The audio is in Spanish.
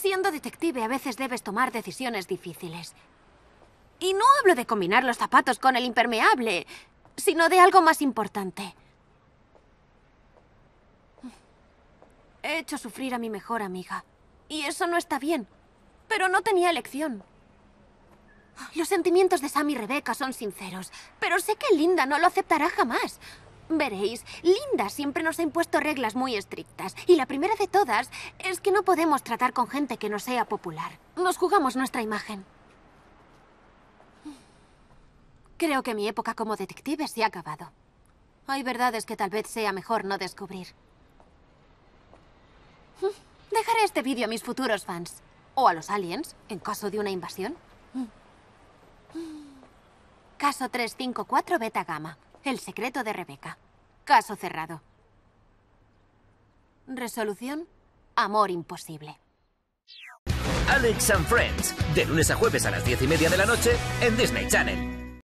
Siendo detective a veces debes tomar decisiones difíciles. Y no hablo de combinar los zapatos con el impermeable, sino de algo más importante. He hecho sufrir a mi mejor amiga. Y eso no está bien. Pero no tenía elección. Los sentimientos de Sam y Rebecca son sinceros, pero sé que Linda no lo aceptará jamás. Veréis, Linda siempre nos ha impuesto reglas muy estrictas. Y la primera de todas es que no podemos tratar con gente que no sea popular. Nos jugamos nuestra imagen. Creo que mi época como detective se ha acabado. Hay verdades que tal vez sea mejor no descubrir. Dejaré este vídeo a mis futuros fans. O a los aliens, en caso de una invasión. Caso 354 Beta Gamma. El secreto de Rebeca. Caso cerrado. Resolución, amor imposible. Alex and Friends, de lunes a jueves a las diez y media de la noche en Disney Channel.